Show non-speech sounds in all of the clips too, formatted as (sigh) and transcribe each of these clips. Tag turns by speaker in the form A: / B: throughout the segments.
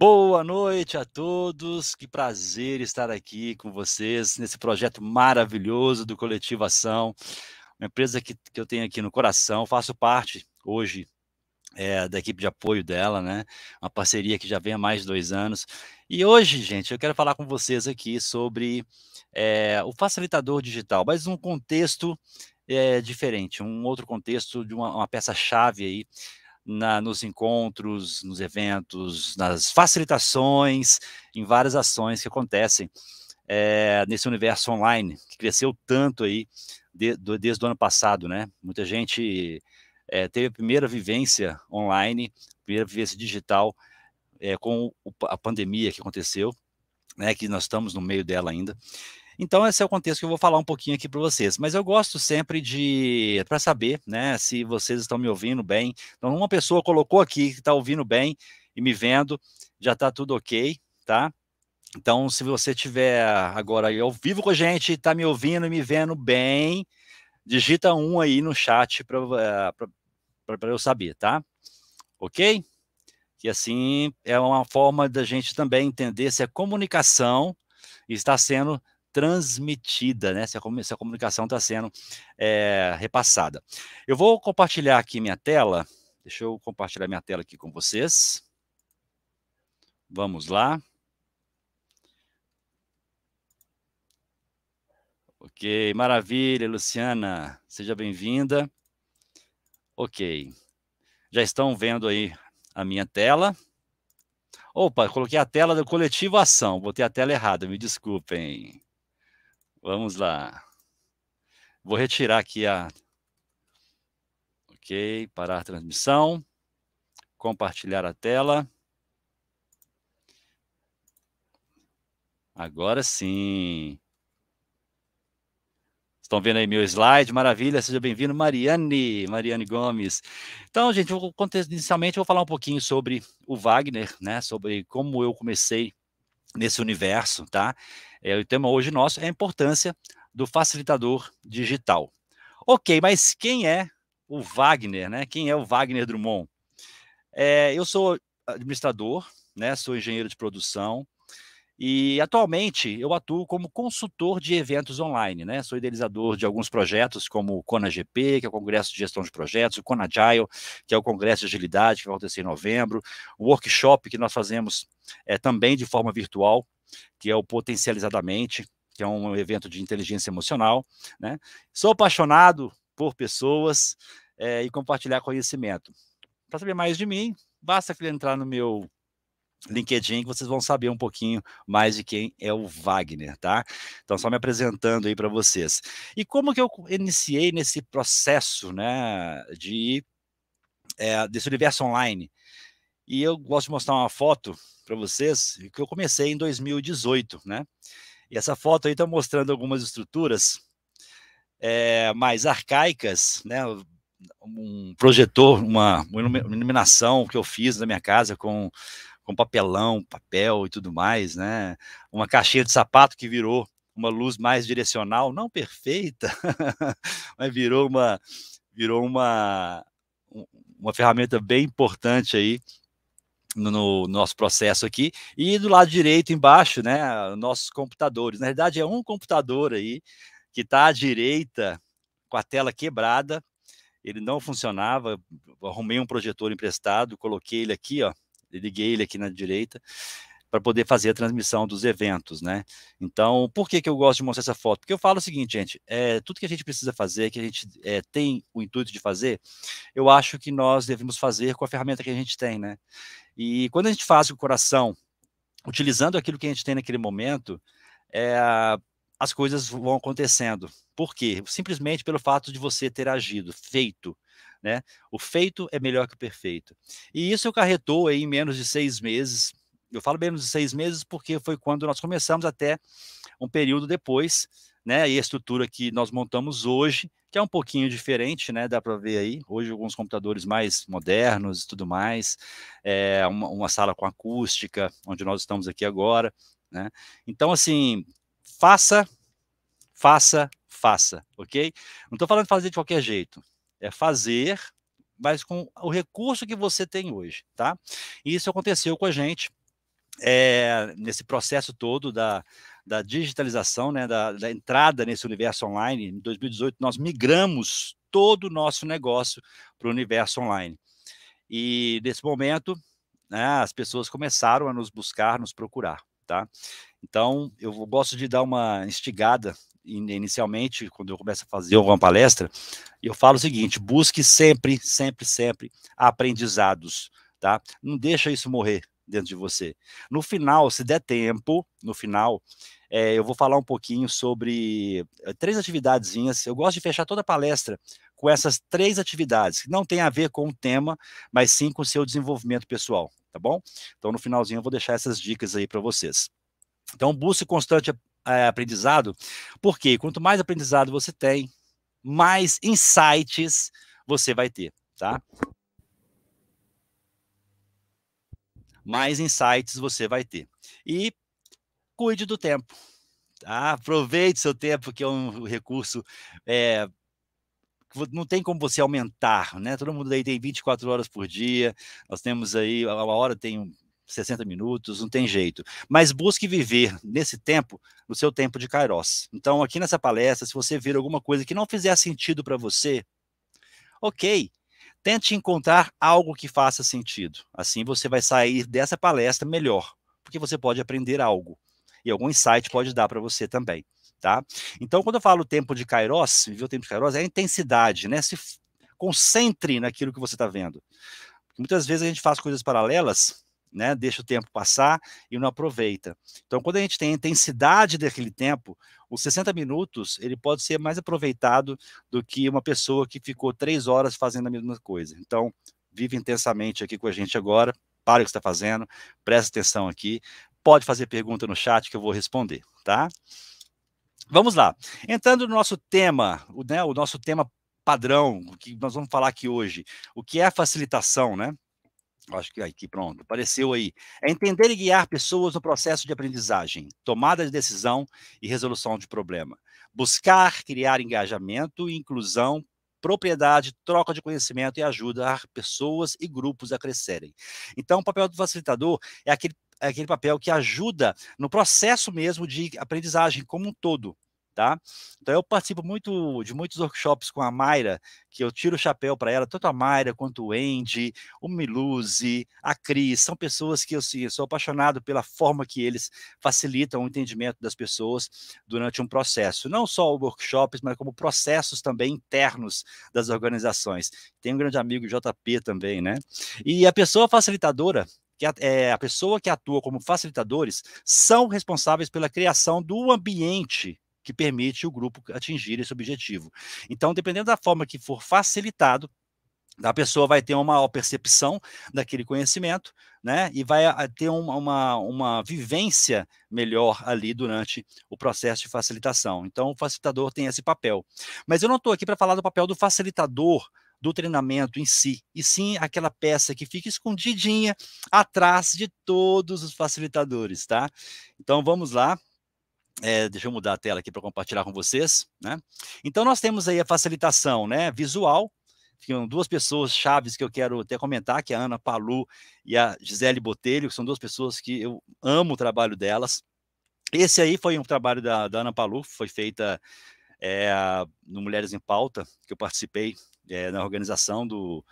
A: Boa noite a todos. Que prazer estar aqui com vocês nesse projeto maravilhoso do Coletivo Ação, uma empresa que, que eu tenho aqui no coração. Faço parte hoje é, da equipe de apoio dela, né? Uma parceria que já vem há mais de dois anos. E hoje, gente, eu quero falar com vocês aqui sobre é, o facilitador digital, mas num contexto é, diferente, um outro contexto de uma, uma peça-chave aí na, nos encontros, nos eventos, nas facilitações, em várias ações que acontecem é, nesse universo online, que cresceu tanto aí de, do, desde o ano passado, né? Muita gente é, teve a primeira vivência online, primeira vivência digital é, com o, a pandemia que aconteceu, né? Que nós estamos no meio dela ainda. Então, esse é o contexto que eu vou falar um pouquinho aqui para vocês. Mas eu gosto sempre de. para saber, né, se vocês estão me ouvindo bem. Então, uma pessoa colocou aqui que está ouvindo bem e me vendo, já está tudo ok, tá? Então, se você tiver agora ao vivo com a gente, está me ouvindo e me vendo bem, digita um aí no chat para eh, eu saber, tá? Ok? E assim é uma forma da gente também entender se a comunicação está sendo transmitida, né? Se a, se a comunicação está sendo é, repassada. Eu vou compartilhar aqui minha tela. Deixa eu compartilhar minha tela aqui com vocês. Vamos lá. Ok, maravilha, Luciana. Seja bem-vinda. Ok. Já estão vendo aí a minha tela. Opa, coloquei a tela do coletivo ação, botei a tela errada, me desculpem. Vamos lá. Vou retirar aqui a. Ok, parar a transmissão. Compartilhar a tela. Agora sim. Estão vendo aí meu slide? Maravilha, seja bem-vindo, Mariane, Mariane Gomes. Então, gente, inicialmente eu vou falar um pouquinho sobre o Wagner, né? Sobre como eu comecei nesse universo, tá? É, o tema hoje nosso é a importância do facilitador digital. Ok, mas quem é o Wagner, né? Quem é o Wagner Drummond? É, eu sou administrador, né? Sou engenheiro de produção e atualmente eu atuo como consultor de eventos online, né? Sou idealizador de alguns projetos como o ConaGP, que é o Congresso de Gestão de Projetos, o ConaGile, que é o Congresso de Agilidade que vai acontecer em novembro, o workshop que nós fazemos é, também de forma virtual que é o Potencializadamente, que é um evento de inteligência emocional. Né? Sou apaixonado por pessoas é, e compartilhar conhecimento. Para saber mais de mim, basta entrar no meu LinkedIn, que vocês vão saber um pouquinho mais de quem é o Wagner, tá? Então, só me apresentando aí para vocês. E como que eu iniciei nesse processo, né, de, é, desse universo online? E eu gosto de mostrar uma foto para vocês que eu comecei em 2018, né? E essa foto aí está mostrando algumas estruturas é, mais arcaicas, né? Um projetor, uma, uma iluminação que eu fiz na minha casa com, com papelão, papel e tudo mais, né? Uma caixinha de sapato que virou uma luz mais direcional, não perfeita, (laughs) mas virou uma virou uma uma ferramenta bem importante aí no, no, nosso processo aqui, e do lado direito embaixo, né, nossos computadores. Na verdade, é um computador aí que está à direita com a tela quebrada, ele não funcionava, arrumei um projetor emprestado, coloquei ele aqui, ó, liguei ele aqui na direita, para poder fazer a transmissão dos eventos, né? Então, por que, que eu gosto de mostrar essa foto? Porque eu falo o seguinte, gente, é, tudo que a gente precisa fazer, que a gente é, tem o intuito de fazer, eu acho que nós devemos fazer com a ferramenta que a gente tem, né? E quando a gente faz o coração, utilizando aquilo que a gente tem naquele momento, é, as coisas vão acontecendo. Por quê? Simplesmente pelo fato de você ter agido, feito. Né? O feito é melhor que o perfeito. E isso eu carretou aí em menos de seis meses. Eu falo menos de seis meses porque foi quando nós começamos até um período depois, né? E a estrutura que nós montamos hoje, que é um pouquinho diferente, né? Dá para ver aí. Hoje, alguns computadores mais modernos e tudo mais, é uma, uma sala com acústica, onde nós estamos aqui agora, né? Então, assim, faça, faça, faça, ok? Não estou falando de fazer de qualquer jeito, é fazer, mas com o recurso que você tem hoje, tá? E isso aconteceu com a gente. É, nesse processo todo da, da digitalização, né, da, da entrada nesse universo online, em 2018 nós migramos todo o nosso negócio para o universo online. E nesse momento, né, as pessoas começaram a nos buscar, nos procurar, tá? Então, eu gosto de dar uma instigada inicialmente, quando eu começo a fazer alguma palestra, e eu falo o seguinte: busque sempre, sempre, sempre aprendizados, tá? Não deixa isso morrer dentro de você. No final, se der tempo, no final, é, eu vou falar um pouquinho sobre eh, três atividadezinhas. Eu gosto de fechar toda a palestra com essas três atividades, que não tem a ver com o tema, mas sim com o seu desenvolvimento pessoal, tá bom? Então, no finalzinho, eu vou deixar essas dicas aí para vocês. Então, busque constante é, aprendizado, porque quanto mais aprendizado você tem, mais insights você vai ter, tá? Mais insights você vai ter. E cuide do tempo. Tá? Aproveite seu tempo, que é um recurso é, não tem como você aumentar, né? Todo mundo aí tem 24 horas por dia, nós temos aí, a hora tem 60 minutos, não tem jeito. Mas busque viver nesse tempo, no seu tempo de Kairos. Então, aqui nessa palestra, se você vir alguma coisa que não fizer sentido para você, ok, tente encontrar algo que faça sentido. Assim você vai sair dessa palestra melhor, porque você pode aprender algo e algum insight pode dar para você também, tá? Então, quando eu falo tempo de kairos, viu o tempo de kairos é a intensidade, né? Se concentre naquilo que você está vendo. muitas vezes a gente faz coisas paralelas, né? Deixa o tempo passar e não aproveita. Então, quando a gente tem a intensidade daquele tempo, os 60 minutos, ele pode ser mais aproveitado do que uma pessoa que ficou três horas fazendo a mesma coisa. Então, vive intensamente aqui com a gente agora, para o que está fazendo, presta atenção aqui, pode fazer pergunta no chat que eu vou responder, tá? Vamos lá. Entrando no nosso tema, o, né, o nosso tema padrão, que nós vamos falar aqui hoje, o que é a facilitação, né? Acho que aqui pronto, apareceu aí. É entender e guiar pessoas no processo de aprendizagem, tomada de decisão e resolução de problema. Buscar criar engajamento, inclusão, propriedade, troca de conhecimento e ajuda a pessoas e grupos a crescerem. Então, o papel do facilitador é aquele é aquele papel que ajuda no processo mesmo de aprendizagem como um todo. Tá? Então eu participo muito de muitos workshops com a Mayra, que eu tiro o chapéu para ela, tanto a Mayra quanto o Andy, o Miluzi, a Cris, são pessoas que assim, eu sim, sou apaixonado pela forma que eles facilitam o entendimento das pessoas durante um processo, não só workshops, mas como processos também internos das organizações. Tem um grande amigo JP também, né? E a pessoa facilitadora, que a, é, eh, a pessoa que atua como facilitadores são responsáveis pela criação do ambiente que permite o grupo atingir esse objetivo. Então, dependendo da forma que for facilitado, a pessoa vai ter uma maior percepção daquele conhecimento, né? E vai ah, ter uma, uma, uma vivência melhor ali durante o processo de facilitação. Então, o facilitador tem esse papel. Mas eu não estou aqui para falar do papel do facilitador do treinamento em si, e sim aquela peça que fica escondidinha atrás de todos os facilitadores, tá? Então vamos lá. É, deixa eu mudar a tela aqui para compartilhar com vocês, né? Então nós temos aí a facilitação, né, visual. Ficam duas pessoas chaves que eu quero até comentar, que é a Ana Palu e a Gisele Botelho, que são duas pessoas que eu amo o trabalho delas. Esse aí foi um trabalho da, da Ana Palu, foi feita é, no Mulheres em Pauta, que eu participei é, na organização do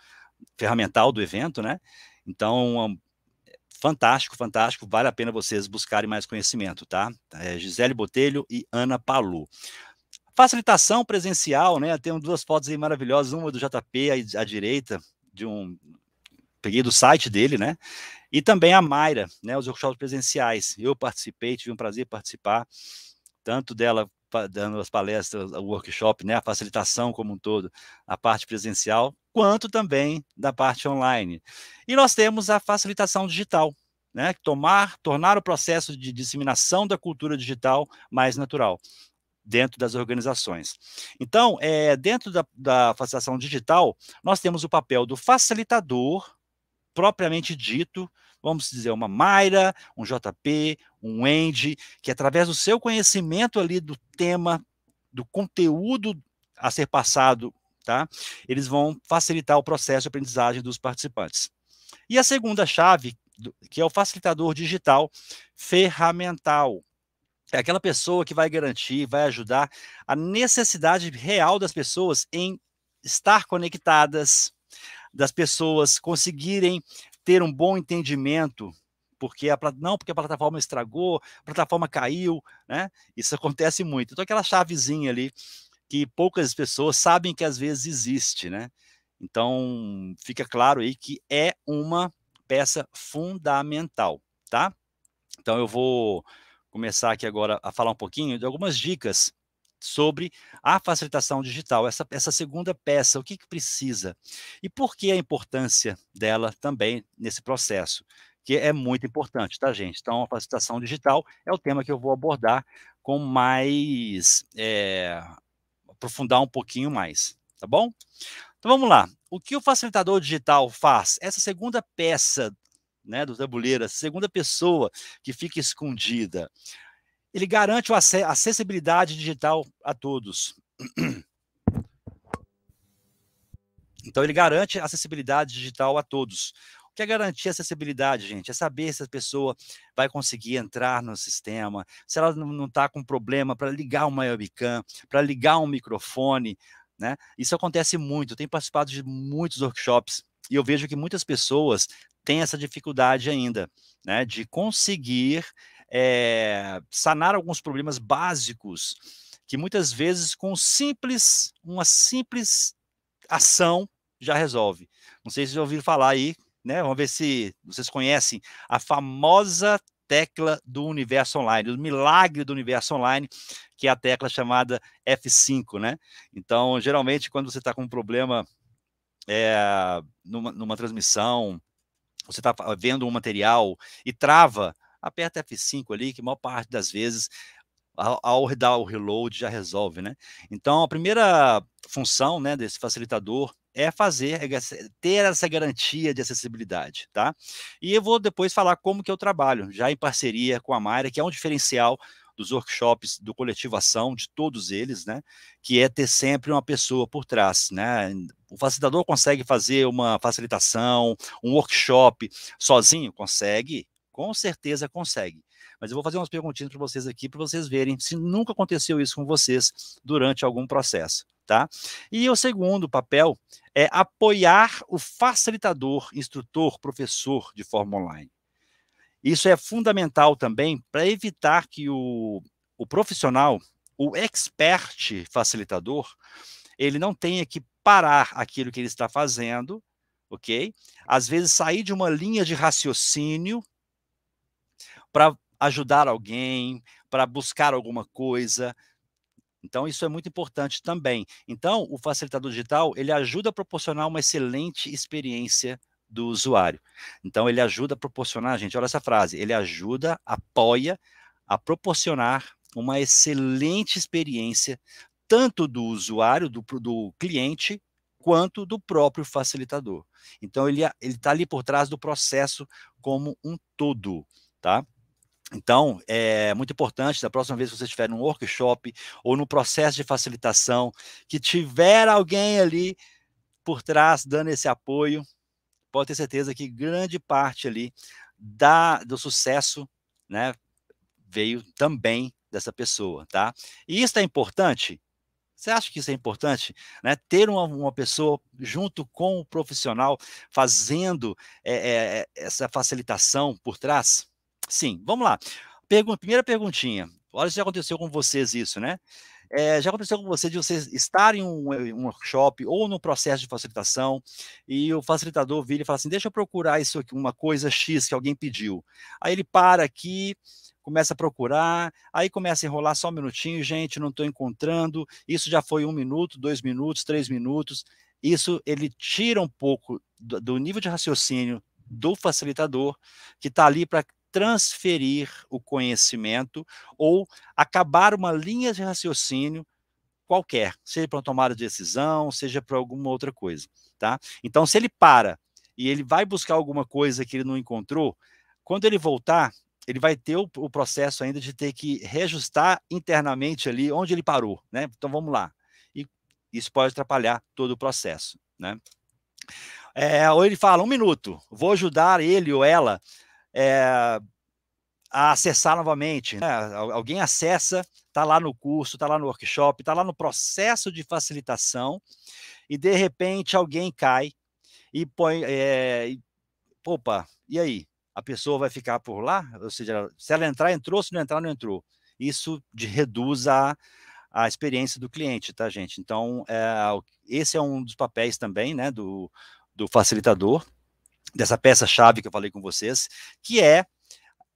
A: ferramental do evento, né? Então, é um, fantástico, fantástico, vale a pena vocês buscarem mais conhecimento, tá? É Gisele Botelho e Ana Palu. Facilitação presencial, né? Tem duas fotos aí maravilhosas, uma do JP à, à direita, de um peguei do site dele, né? E também a Mayra, né? Os workshops presenciais. Eu participei, tive um prazer participar tanto dela dando as palestras, o workshop, né, a facilitação como um todo, a parte presencial, quanto também da parte online. E nós temos a facilitação digital, né, tomar, tornar o processo de disseminação da cultura digital mais natural dentro das organizações. Então, é, dentro da, da facilitação digital, nós temos o papel do facilitador, propriamente dito, vamos dizer, uma Mayra, um JP, um Andy, que através do seu conhecimento ali do tema, do conteúdo a ser passado, tá? Eles vão facilitar o processo de aprendizagem dos participantes. E a segunda chave, que é o facilitador digital ferramental. É aquela pessoa que vai garantir, vai ajudar a necessidade real das pessoas em estar conectadas, das pessoas conseguirem ter um bom entendimento porque a não porque a plataforma estragou, a plataforma caiu, né? Isso (laughs) acontece muito. Então aquela chavezinha ali que poucas pessoas sabem que às vezes existe, né? Então fica claro aí que é uma peça fundamental, tá? Então eu vou começar aqui agora a falar um pouquinho de algumas dicas sobre a facilitação digital, essa, essa segunda peça, o que, que precisa e por que a importância dela também nesse processo, que é muito importante, tá, gente? Então, a facilitação digital é o tema que eu vou abordar com mais. É, aprofundar um pouquinho mais, tá bom? Então vamos lá. O que o facilitador digital faz? Essa segunda peça né, do tabuleiro, a segunda pessoa que fica escondida ele garante a acessibilidade digital a todos. Então, ele garante acessibilidade digital a todos. O que é garantir acessibilidade, gente? É saber se a pessoa vai conseguir entrar no sistema, se ela não está com problema para ligar uma webcam, para ligar um microfone. Né? Isso acontece muito. Eu tenho participado de muitos workshops e eu vejo que muitas pessoas têm essa dificuldade ainda né, de conseguir é, sanar alguns problemas básicos que muitas vezes com simples, uma simples ação já resolve. Não sei se vocês ouviram falar aí, né? Vamos ver se vocês conhecem a famosa tecla do universo online, o milagre do universo online, que é a tecla chamada F5, né? Então, geralmente, quando você está com um problema é, numa, numa transmissão, você está vendo um material e trava, aperta F5 ali, que a maior parte das vezes ao, ao dar o reload já resolve, né? Então, a primeira função né, desse facilitador é fazer, é ter essa garantia de acessibilidade, tá? E eu vou depois falar como que eu trabalho, já em parceria com a Mayra, que é um diferencial dos workshops do coletivo ação de todos eles, né? Que é ter sempre uma pessoa por trás, né? O facilitador consegue fazer uma facilitação, um workshop sozinho? Consegue, com certeza consegue. Mas eu vou fazer umas perguntinhas para vocês aqui, para vocês verem se nunca aconteceu isso com vocês durante algum processo, tá? E o segundo papel é apoiar o facilitador, instrutor, professor de forma online. Isso é fundamental também para evitar que o, o profissional, o expert facilitador, ele não tenha que parar aquilo que ele está fazendo, ok? Às vezes sair de uma linha de raciocínio para ajudar alguém, para buscar alguma coisa. Então, isso é muito importante também. Então, o facilitador digital, ele ajuda a proporcionar uma excelente experiência do usuário. Então, ele ajuda a proporcionar, gente, olha essa frase, ele ajuda, apoia a proporcionar uma excelente experiência tanto do usuário, do, do cliente, quanto do próprio facilitador. Então, ele está ali por trás do processo como um todo, tá? Então, é muito importante, da próxima vez que você estiver num workshop ou no processo de facilitação, que tiver alguém ali por trás dando esse apoio, pode ter certeza que grande parte ali da, do sucesso né, veio também dessa pessoa, tá? E isso é importante? Você acha que isso é importante? Né? Ter uma, uma pessoa junto com o profissional fazendo é, é, essa facilitação por trás? Sim, vamos lá. Pergun primeira perguntinha. Olha se já aconteceu com vocês isso, né? É, já aconteceu com você de vocês estarem em um, um, workshop ou no processo de facilitação e o facilitador vira e fala assim: deixa eu procurar isso aqui, uma coisa X que alguém pediu. Aí ele para aqui, começa a procurar, aí começa a enrolar só um minutinho, gente, não estou encontrando. Isso já foi um minuto, dois minutos, três minutos. Isso ele tira um pouco do, do nível de raciocínio do facilitador que está ali para transferir o conhecimento ou acabar uma linha de raciocínio qualquer, seja para uma tomada de decisão, seja para alguma outra coisa, tá? Então, se ele para e ele vai buscar alguma coisa que ele não encontrou, quando ele voltar, ele vai ter o, o processo ainda de ter que reajustar internamente ali onde ele parou, né? Então, vamos lá. E isso pode atrapalhar todo o processo, né? É, ou ele fala, um minuto, vou ajudar ele ou ela é, a acessar novamente. Né? Alguém acessa, está lá no curso, está lá no workshop, está lá no processo de facilitação, e de repente alguém cai e põe. É, e, opa, e aí? A pessoa vai ficar por lá? Ou seja, se ela entrar, entrou, se não entrar, não entrou. Isso de, reduz a, a experiência do cliente, tá, gente? Então, é, esse é um dos papéis também, né, do, do facilitador dessa peça-chave que eu falei com vocês, que é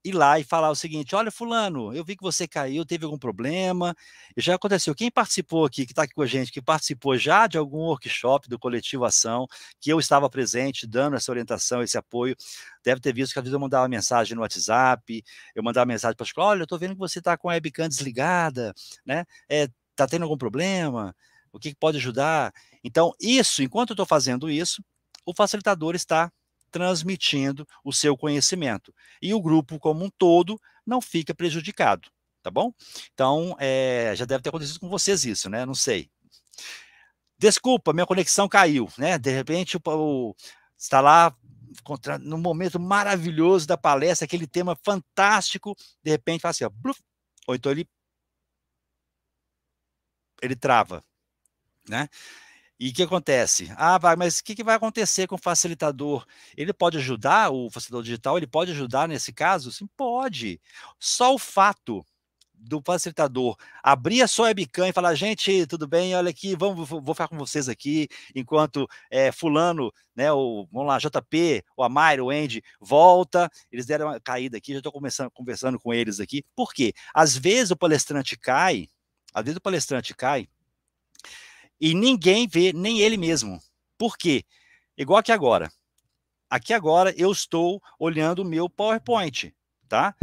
A: ir lá e falar o seguinte: olha, Fulano, eu vi que você caiu, teve algum problema. Já aconteceu. Quem participou aqui, que está aqui com a gente, que participou já de algum workshop do Coletivo Ação, que eu estava presente, dando essa orientação, esse apoio, deve ter visto que às vezes eu mandava mensagem no WhatsApp, eu mandava mensagem para a olha, eu estou vendo que você está com a webcam desligada, né? É, tá tendo algum problema? O que pode ajudar? Então, isso, enquanto eu estou fazendo isso, o facilitador está transmitindo o seu conhecimento. E o grupo como um todo não fica prejudicado, tá bom? Então, é, já deve ter acontecido com vocês isso, né? Não sei. Desculpa, minha conexão caiu, né? De repente, o, o está lá no momento maravilhoso da palestra, aquele tema fantástico, de repente faz assim, ó, bluf, ou então ele, ele trava, né? E o que acontece? Ah, vai, mas o que, que, vai acontecer com o facilitador? Ele pode ajudar o facilitador digital? Ele pode ajudar nesse caso? Sim, pode. Só o fato do facilitador abrir a sua webcam e falar, gente, tudo bem? Olha aqui, vamos, vou ficar com vocês aqui, enquanto é, fulano, né, o, vamos lá, JP, o Amaro, o Andy, volta, eles deram uma caída aqui, já estou conversando com eles aqui. Por quê? Às vezes o palestrante cai, às vezes o palestrante cai, e ninguém vê, nem ele mesmo. Por quê? Igual aqui agora. Aqui agora eu estou olhando o meu PowerPoint, tá?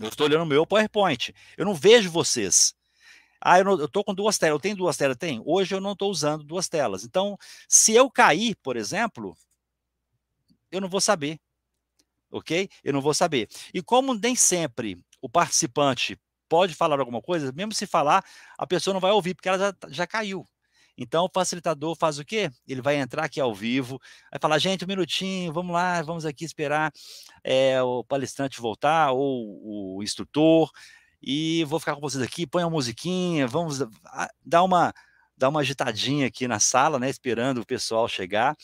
A: Eu estou olhando o meu PowerPoint. Eu não vejo vocês. Ah, eu estou com duas telas. Eu tenho duas telas? Tem. Hoje eu não estou usando duas telas. Então, se eu cair, por exemplo, eu não vou saber. Ok? Eu não vou saber. E como nem sempre o participante pode falar alguma coisa, mesmo se falar, a pessoa não vai ouvir, porque ela já, tá, já caiu. Então, o facilitador faz o quê? Ele vai entrar aqui ao vivo, vai falar, gente, um minutinho, vamos lá, vamos aqui esperar é, o palestrante voltar ou o instrutor, e vou ficar com vocês aqui, põe uma musiquinha, vamos dar uma, dar uma agitadinha aqui na sala, né, esperando o pessoal chegar.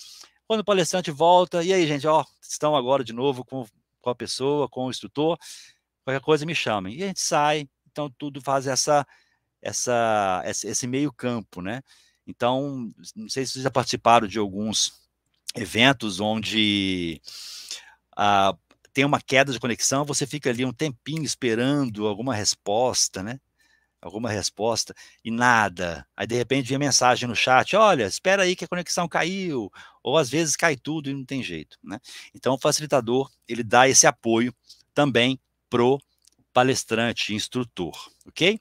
A: Quando o palestrante volta, e aí, gente, ó, estão agora de novo com, com a pessoa, com o instrutor, qualquer coisa me chamem. E a gente sai, então tudo faz essa, essa, esse meio campo, né? Então, não sei se vocês já participaram de alguns eventos onde ah, tem uma queda de conexão, você fica ali um tempinho esperando alguma resposta, né? Alguma resposta e nada. Aí de repente vem mensagem no chat: olha, espera aí que a conexão caiu, ou às vezes cai tudo e não tem jeito, né? Então o facilitador ele dá esse apoio também pro palestrante, instrutor, ok?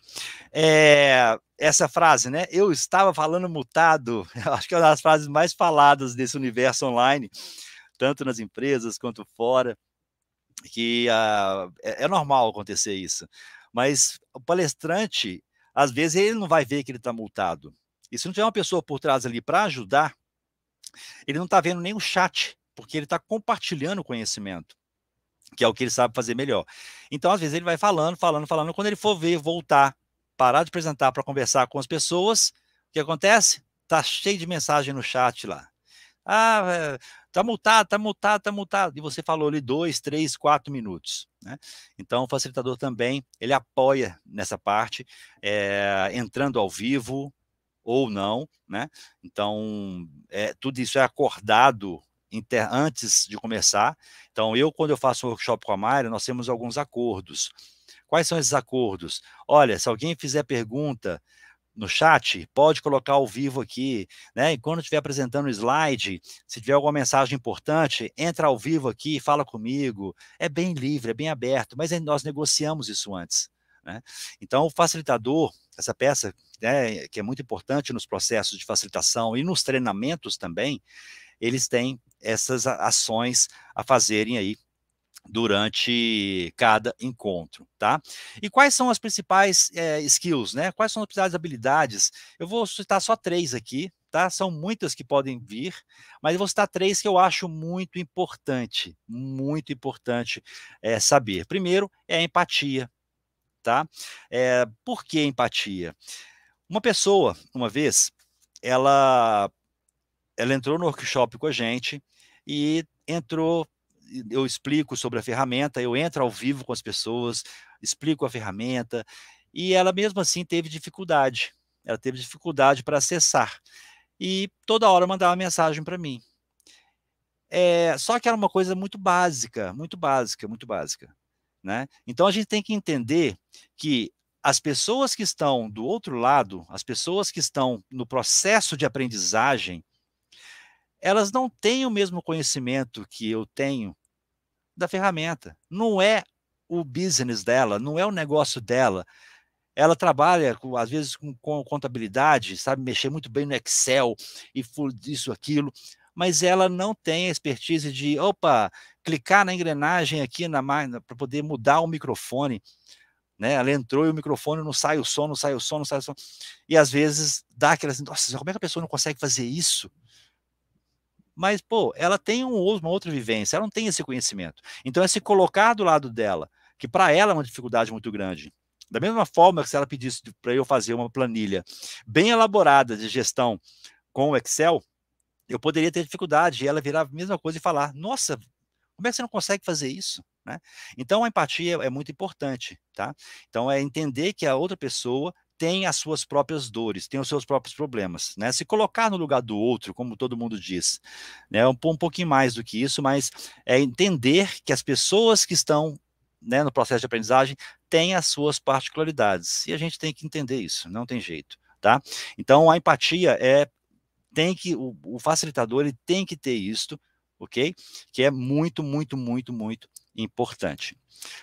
A: É, essa frase, né? Eu estava falando mutado, (laughs) acho que é uma das frases mais faladas desse universo online, tanto nas empresas quanto fora, que uh, é, é normal acontecer isso. Mas o palestrante, às vezes, ele não vai ver que ele está multado. E se não tiver uma pessoa por trás ali para ajudar, ele não está vendo nem o chat, porque ele está compartilhando o conhecimento que é o que ele sabe fazer melhor. Então, às vezes, ele vai falando, falando, falando. Quando ele for ver, voltar, parar de apresentar para conversar com as pessoas, o que acontece? Tá cheio de mensagem no chat lá. Ah, é, tá multado, tá multado, tá multado. E você falou ali dois, três, quatro minutos. Né? Então, o facilitador também, ele apoia nessa parte, é, entrando ao vivo ou não, né? Então, é, tudo isso é acordado inter, antes de começar. Então, eu, quando eu faço um workshop com a Mayra, nós temos alguns acordos. Quais são esses acordos? Olha, se alguém fizer pergunta no chat, pode colocar ao vivo aqui, né? E quando estiver apresentando o slide, se tiver alguma mensagem importante, entra ao vivo aqui, fala comigo. É bem livre, é bem aberto, mas nós negociamos isso antes. Né? Então, o facilitador, essa peça né, que é muito importante nos processos de facilitação e nos treinamentos também, eles têm essas ações a fazerem aí durante cada encontro, tá? E quais são as principais é, skills, né? Quais são as principais habilidades? Eu vou citar só três aqui, tá? São muitas que podem vir, mas eu vou citar três que eu acho muito importante, muito importante é, saber. Primeiro é a empatia, tá? É, por que empatia? Uma pessoa, uma vez, ela ela entrou no workshop com a gente e entrou. Eu explico sobre a ferramenta, eu entro ao vivo com as pessoas, explico a ferramenta, e ela mesmo assim teve dificuldade. Ela teve dificuldade para acessar. E toda hora mandava mensagem para mim. É, só que era uma coisa muito básica, muito básica, muito básica. Né? Então a gente tem que entender que as pessoas que estão do outro lado, as pessoas que estão no processo de aprendizagem, elas não têm o mesmo conhecimento que eu tenho da ferramenta. Não é o business dela, não é o negócio dela. Ela trabalha, com, às vezes, com, com contabilidade, sabe mexer muito bem no Excel e isso, aquilo, mas ela não tem a expertise de, opa, clicar na engrenagem aqui na máquina para poder mudar o microfone. Né? Ela entrou e o microfone não sai o som, não sai o som, não sai o som. E às vezes dá aquelas, assim, nossa, como é que a pessoa não consegue fazer isso? Mas, pô, ela tem um, uma outra vivência, ela não tem esse conhecimento. Então, é se colocar do lado dela, que para ela é uma dificuldade muito grande. Da mesma forma que se ela pedisse para eu fazer uma planilha bem elaborada de gestão com o Excel, eu poderia ter dificuldade e ela virar a mesma coisa e falar: Nossa, como é que você não consegue fazer isso? Né? Então, a empatia é muito importante, tá? Então, é entender que a outra pessoa tem as suas próprias dores, tem os seus próprios problemas, né? Se colocar no lugar do outro, como todo mundo diz, né? Um, um pouquinho mais do que isso, mas é entender que as pessoas que estão né, no processo de aprendizagem têm as suas particularidades e a gente tem que entender isso, não tem jeito, tá? Então a empatia é tem que o, o facilitador ele tem que ter isto, ok? Que é muito, muito, muito, muito importante.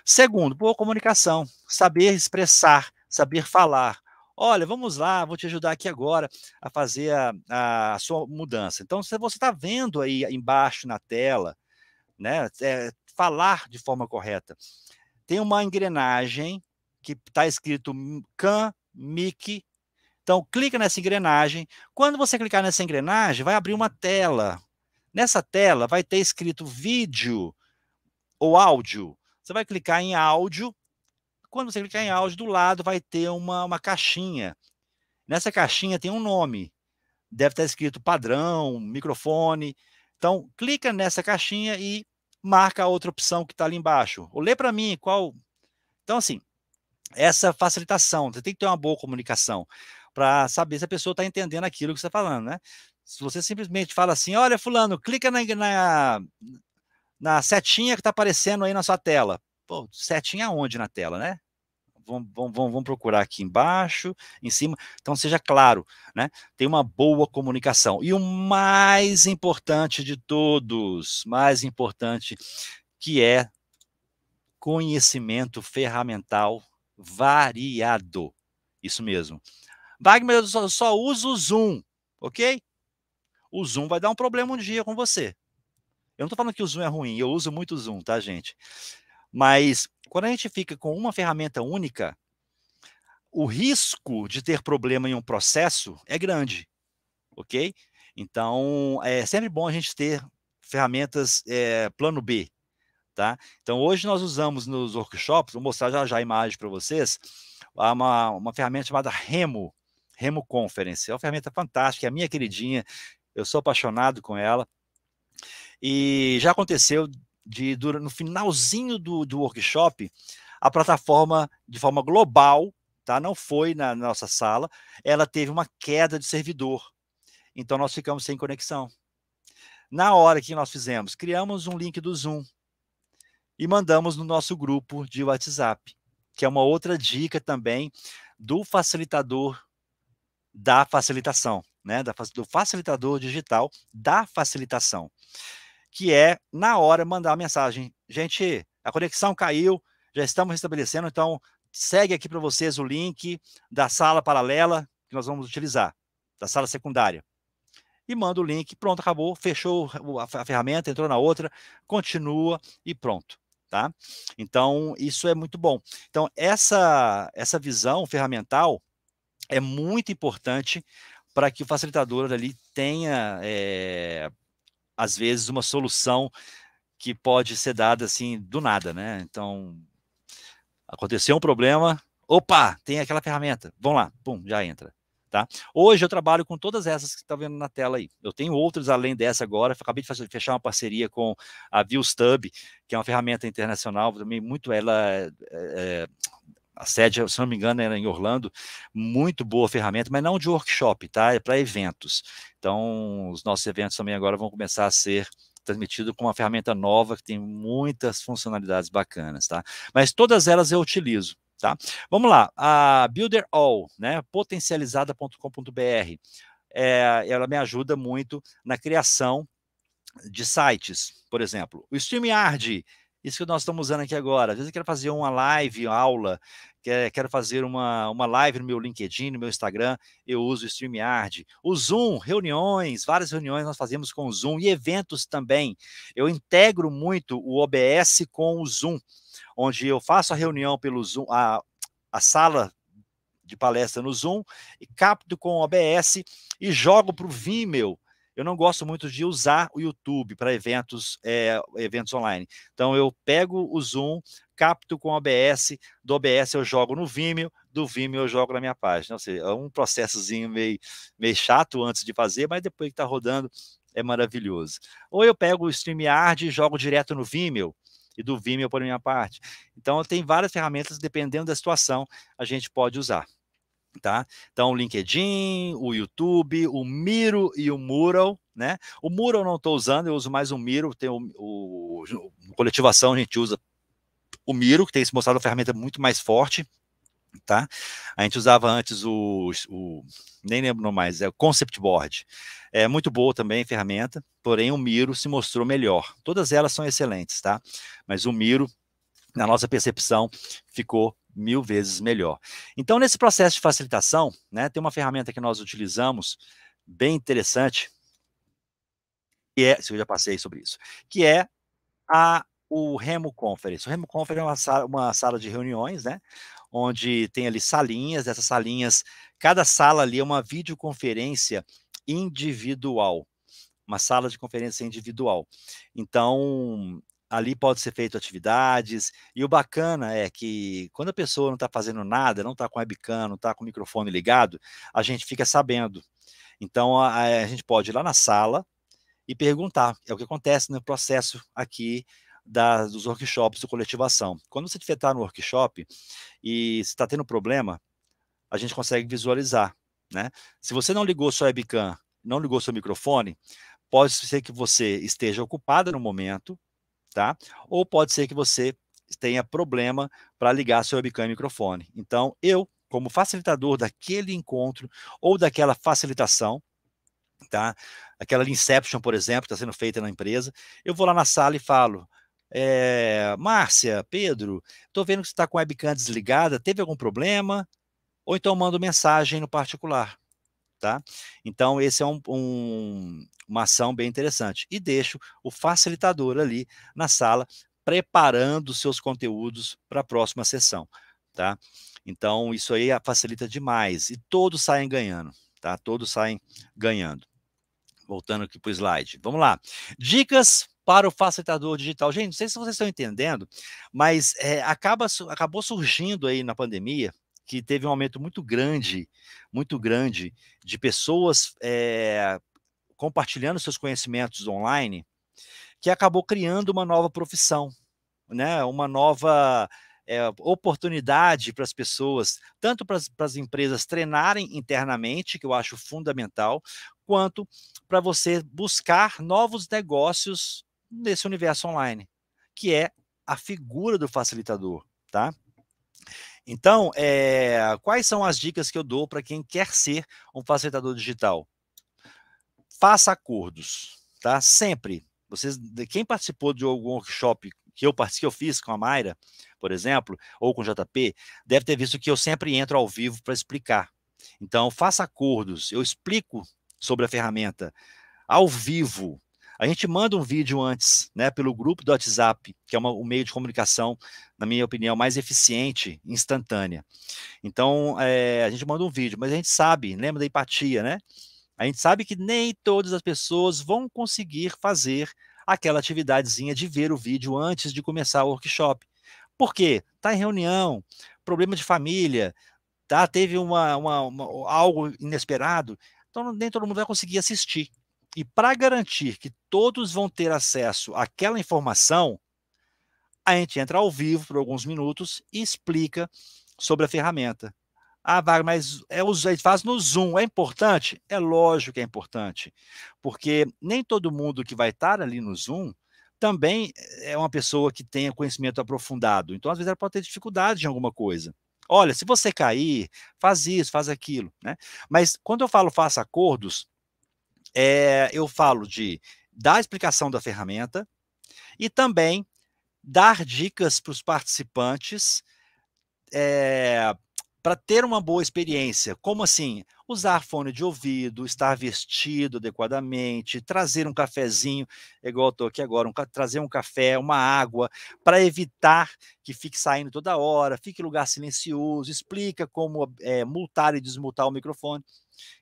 A: Segundo, boa comunicação, saber expressar saber falar. Olha, vamos lá, vou te ajudar aqui agora a fazer a, a sua mudança. Então, se você está vendo aí embaixo na tela, né, é, falar de forma correta. Tem uma engrenagem que está escrito can, mic. Então, clica nessa engrenagem. Quando você clicar nessa engrenagem, vai abrir uma tela. Nessa tela vai ter escrito vídeo ou áudio. Você vai clicar em áudio quando você clicar em áudio, do lado vai ter uma, uma caixinha. Nessa caixinha tem um nome. Deve estar escrito padrão, microfone. Então, clica nessa caixinha e marca a outra opção que está ali embaixo. Ou lê para mim qual. Então, assim, essa facilitação. Você tem que ter uma boa comunicação para saber se a pessoa está entendendo aquilo que você está falando, né? Se você simplesmente fala assim, olha, fulano, clica na, na, na setinha que está aparecendo aí na sua tela. Pô, setinha onde na tela, né? Vamos, vamos, vamos procurar aqui embaixo, em cima. Então, seja claro, né? Tem uma boa comunicação. E o mais importante de todos, mais importante, que é conhecimento ferramental variado. Isso mesmo. Wagner, eu só, só uso o Zoom, ok? O Zoom vai dar um problema um dia com você. Eu não estou falando que o Zoom é ruim, eu uso muito o Zoom, tá, gente? Mas quando a gente fica com uma ferramenta única, o risco de ter problema em um processo é grande, ok? Então, é sempre bom a gente ter ferramentas é, plano B, tá? Então, hoje nós usamos nos workshops, vou mostrar já já a imagem para vocês, uma, uma ferramenta chamada Remo, Remo Conference. É uma ferramenta fantástica, é a minha queridinha, eu sou apaixonado com ela. E já aconteceu de, no finalzinho do, do workshop, a plataforma, de forma global, tá? não foi na, na nossa sala, ela teve uma queda de servidor. Então, nós ficamos sem conexão. Na hora que nós fizemos, criamos um link do Zoom e mandamos no nosso grupo de WhatsApp, que é uma outra dica também do facilitador da facilitação, né? do facilitador digital da facilitação que é, na hora, mandar a mensagem. Gente, a conexão caiu, já estamos restabelecendo, então segue aqui para vocês o link da sala paralela que nós vamos utilizar, da sala secundária. E manda o link, pronto, acabou, fechou a ferramenta, entrou na outra, continua e pronto. Tá? Então, isso é muito bom. Então, essa, essa visão ferramental é muito importante para que o facilitador ali tenha é, às vezes, uma solução que pode ser dada assim do nada, né? Então, aconteceu um problema, opa, tem aquela ferramenta, vamos lá, pum, já entra. Tá? Hoje eu trabalho com todas essas que estão tá vendo na tela aí. Eu tenho outras além dessa agora. Acabei de fechar uma parceria com a ViewStub, que é uma ferramenta internacional também muito ela é, é a sede, se não me engano, era em Orlando, muito boa ferramenta, mas não de workshop, tá? É para eventos. Então, os nossos eventos também agora vão começar a ser transmitidos com uma ferramenta nova que tem muitas funcionalidades bacanas, tá? Mas todas elas eu utilizo, tá? Vamos lá, a Builder All, né? Potencializada.com.br, é, ela me ajuda muito na criação de sites, por exemplo, o StreamYard isso que nós estamos usando aqui agora. Às vezes eu quero fazer uma live, uma aula, é, quero fazer uma, uma live no meu LinkedIn, no meu Instagram, eu uso o StreamYard. O Zoom, reuniões, várias reuniões nós fazemos com o Zoom e eventos também. Eu integro muito o OBS com o Zoom, onde eu faço a reunião pelo Zoom, a, a sala de palestra no Zoom, e capto com o OBS e jogo para o Vimeo eu não gosto muito de usar o YouTube para eventos, é, eventos online. Então eu pego o Zoom, capto com o OBS, do OBS eu jogo no Vimeo, do Vimeo eu jogo na minha página. Ou seja, é um processozinho meio, meio chato antes de fazer, mas depois que está rodando é maravilhoso. Ou eu pego o StreamYard e jogo direto no Vimeo, e do Vimeo por minha parte. Então tem várias ferramentas, dependendo da situação, a gente pode usar tá? Então, o LinkedIn, o YouTube, o Miro e o Mural, né? O Mural não estou usando, eu uso mais o Miro, tem o, o, o, coletivação a gente usa o Miro, que tem se mostrado uma ferramenta muito mais forte, tá? A gente usava antes o, o nem lembro mais, é o Concept Board. É muito boa também a ferramenta, porém o Miro se mostrou melhor. Todas elas são excelentes, tá? Mas o Miro na nossa percepção, ficou mil vezes melhor. Então, nesse processo de facilitação, né, tem uma ferramenta que nós utilizamos bem interessante, que é, eu já passei sobre isso, que é a, o Remo Conference. O Remo Conference é uma sala, uma sala de reuniões, né, onde tem ali salinhas, essas salinhas, cada sala ali é uma videoconferência individual, uma sala de conferência individual. Então, ali pode ser feito atividades, e o bacana é que quando a pessoa não está fazendo nada, não está com webcam, não está com o microfone ligado, a gente fica sabendo. Então a, a, gente pode ir lá na sala e perguntar, é o que acontece no processo aqui da, dos workshops do coletivação. Quando você estiver tá no workshop e está tendo problema, a gente consegue visualizar. Né? Se você não ligou sua webcam, não ligou seu microfone, pode ser que você esteja ocupada no momento, tá? Ou pode ser que você tenha problema para ligar seu webcam e microfone. Então, eu, como facilitador daquele encontro ou daquela facilitação, tá? Aquela Inception, por exemplo, que está sendo feita na empresa, eu vou lá na sala e falo, é, Márcia, Pedro, estou vendo que você está com a webcam desligada, teve algum problema? Ou então mando mensagem no particular. Tá? Então, esse é um, um, uma ação bem interessante. E deixo o facilitador ali na sala preparando seus conteúdos para a próxima sessão. Tá? Então, isso aí facilita demais e todos saem ganhando. Tá? Todos saem ganhando. Voltando aqui para o slide. Vamos lá. Dicas para o facilitador digital. Gente, não sei se vocês estão entendendo, mas é, acaba, acabou surgindo aí na pandemia que teve um aumento muito grande, muito grande de pessoas é, compartilhando seus conhecimentos online, que acabou criando uma nova profissão, né? Uma nova é, oportunidade para as pessoas, tanto para as empresas treinarem internamente, que eu acho fundamental, quanto para você buscar novos negócios nesse universo online, que é a figura do facilitador, tá? Então, é, quais são as dicas que eu dou para quem quer ser um facilitador digital? Faça acordos, tá? Sempre. Vocês, quem participou de algum workshop que eu, que eu fiz com a Mayra, por exemplo, ou com o JP, deve ter visto que eu sempre entro ao vivo para explicar. Então, faça acordos. Eu explico sobre a ferramenta ao vivo, a gente manda um vídeo antes, né, pelo grupo do WhatsApp, que é uma, o meio de comunicação, na minha opinião, mais eficiente, instantânea. Então, é, a gente manda um vídeo, mas a gente sabe, lembra da empatia, né? A gente sabe que nem todas as pessoas vão conseguir fazer aquela atividadezinha de ver o vídeo antes de começar o workshop. Por quê? Está em reunião, problema de família, tá? teve uma, uma, uma algo inesperado, então nem todo mundo vai conseguir assistir. E para garantir que todos vão ter acesso àquela informação, a gente entra ao vivo por alguns minutos e explica sobre a ferramenta. Ah, Wagner, mas é, a gente faz no Zoom, é importante? É lógico que é importante, porque nem todo mundo que vai estar ali no Zoom também é uma pessoa que tenha conhecimento aprofundado. Então, às vezes, ela pode ter dificuldade em alguma coisa. Olha, se você cair, faz isso, faz aquilo. Né? Mas quando eu falo faça acordos, é, eu falo de dar a explicação da ferramenta e também dar dicas para os participantes é, para ter uma boa experiência. Como assim? Usar fone de ouvido, estar vestido adequadamente, trazer um cafezinho, é igual eu estou aqui agora, um, trazer um café, uma água, para evitar que fique saindo toda hora, fique em lugar silencioso, explica como é, multar e desmutar o microfone.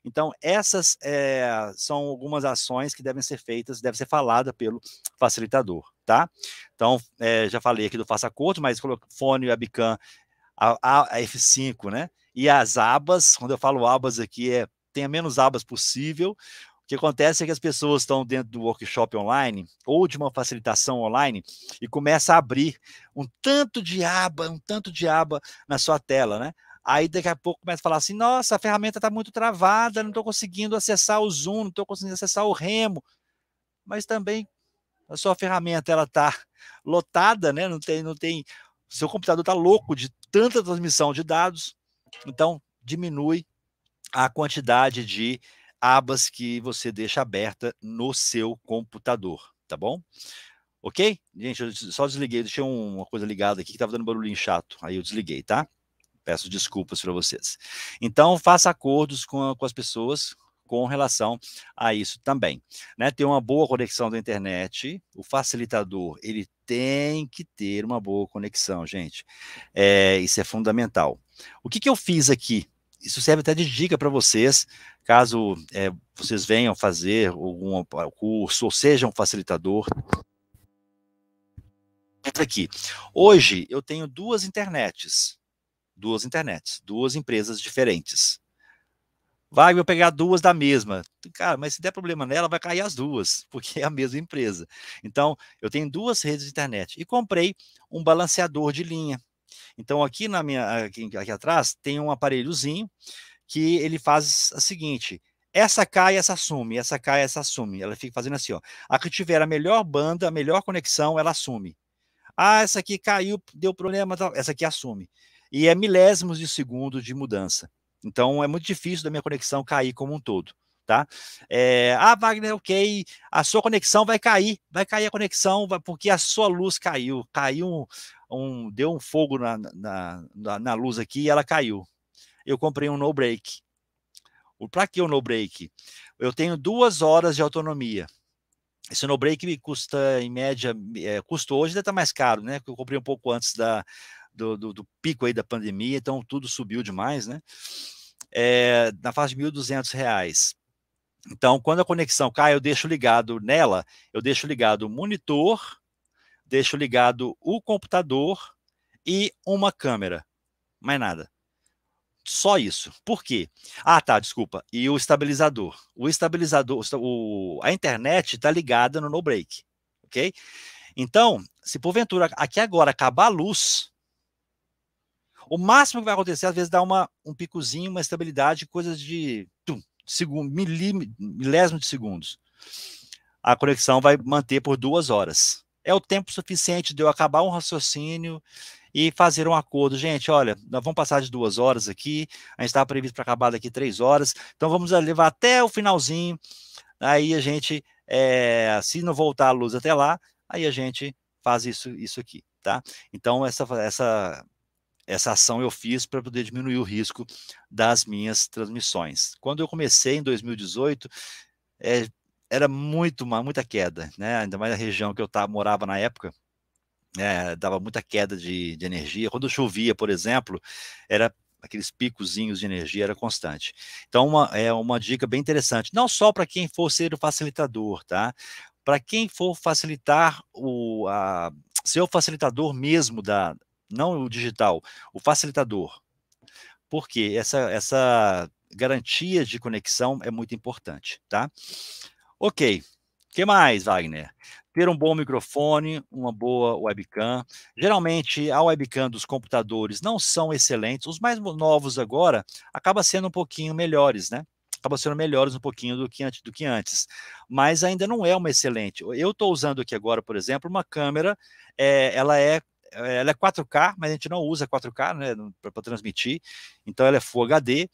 A: Então, essas é, são algumas ações que devem ser feitas, devem ser faladas pelo facilitador, tá? Então, é, já falei aqui do faça curto, mas fone e webcam a, a F5, né? E as abas, quando eu falo abas aqui, é tenha menos abas possível. O que acontece é que as pessoas estão dentro do workshop online ou de uma facilitação online e começa a abrir um tanto de aba, um tanto de aba na sua tela, né? Aí daqui a pouco começa a falar assim: nossa, a ferramenta está muito travada, não estou conseguindo acessar o Zoom, não estou conseguindo acessar o Remo. Mas também a sua ferramenta ela está lotada, né? Não tem, não tem seu computador está louco de tanta transmissão de dados, então diminui a quantidade de abas que você deixa aberta no seu computador, tá bom? Ok? Gente, eu só desliguei, deixei uma coisa ligada aqui que estava dando barulhinho chato, aí eu desliguei, tá? Peço desculpas para vocês. Então, faça acordos com, com as pessoas, com relação a isso também. Né? Ter uma boa conexão da internet, o facilitador, ele tem que ter uma boa conexão, gente. É, isso é fundamental. O que, que eu fiz aqui? Isso serve até de dica para vocês, caso é, vocês venham fazer algum ah, curso ou sejam um facilitador. Aqui. Hoje eu tenho duas internets, duas internets, duas empresas diferentes. Vai, eu pegar duas da mesma. Cara, mas se der problema nela, vai cair as duas, (laughs) porque é a mesma empresa. Então, eu tenho duas redes de internet e comprei um balanceador de linha. Então, aqui na minha aqui, aqui atrás tem um aparelhozinho que ele faz a seguinte: essa cai, essa assume, essa cai, essa assume. Ela fica fazendo assim, ó. A que tiver a melhor banda, a melhor conexão, ela assume. Ah, essa aqui caiu, deu problema, essa aqui assume. E é milésimos de segundo de mudança. Então é muito difícil da minha conexão cair como um todo. Tá? É, ah, Wagner, ok, a sua conexão vai cair, vai cair a conexão, porque a sua luz caiu, caiu um, um deu um fogo na, na, na, na luz aqui e ela caiu. Eu comprei um no break. Para que o um no break? Eu tenho duas horas de autonomia. Esse no break me custa, em média, é, eh, custo hoje deve estar mais caro, né? Porque eu comprei um pouco antes da, do, do, do pico aí da pandemia, então tudo subiu demais, né? É, na faixa de R$ 1.200. Então, quando a conexão cai, eu deixo ligado nela, eu deixo ligado o monitor, deixo ligado o computador e uma câmera. Mais nada. Só isso. Por quê? Ah, tá, desculpa. E o estabilizador. O estabilizador, o, a internet está ligada no no break, ok? Então, se porventura aqui agora acabar a luz, o máximo que vai acontecer, às vezes, dá uma, um picozinho, uma estabilidade, coisas de tum, segundo, milésimo de segundos. A conexão vai manter por duas horas. É o tempo suficiente de eu acabar um raciocínio e fazer um acordo. Gente, olha, nós vamos passar de duas horas aqui, a gente estava previsto para acabar daqui três horas, então vamos levar até o finalzinho. Aí a gente, é, se não voltar a luz até lá, aí a gente faz isso, isso aqui, tá? Então, essa, essa essa ação eu fiz para poder diminuir o risco das minhas transmissões. Quando eu comecei em 2018, é, era muito uma muita queda, né? Ainda mais na região que eu tava, morava na época, é, dava muita queda de, de, energia. Quando chovia, por exemplo, era aqueles picozinhos de energia era constante. Então uma, é uma dica bem interessante, não só para quem for ser o facilitador, tá? Para quem for facilitar o a, ser o facilitador mesmo da, não o digital, o facilitador. Porque essa, essa garantia de conexão é muito importante, tá? Ok. O que mais, Wagner? Ter um bom microfone, uma boa webcam. Geralmente, a webcam dos computadores não são excelentes. Os mais novos agora acaba sendo um pouquinho melhores, né? Acaba sendo melhores um pouquinho do que, antes, do que antes. Mas ainda não é uma excelente. Eu estou usando aqui agora, por exemplo, uma câmera, é, ela é eh, ela é 4K, mas a gente não usa 4K, né, para transmitir, então ela é Full HD.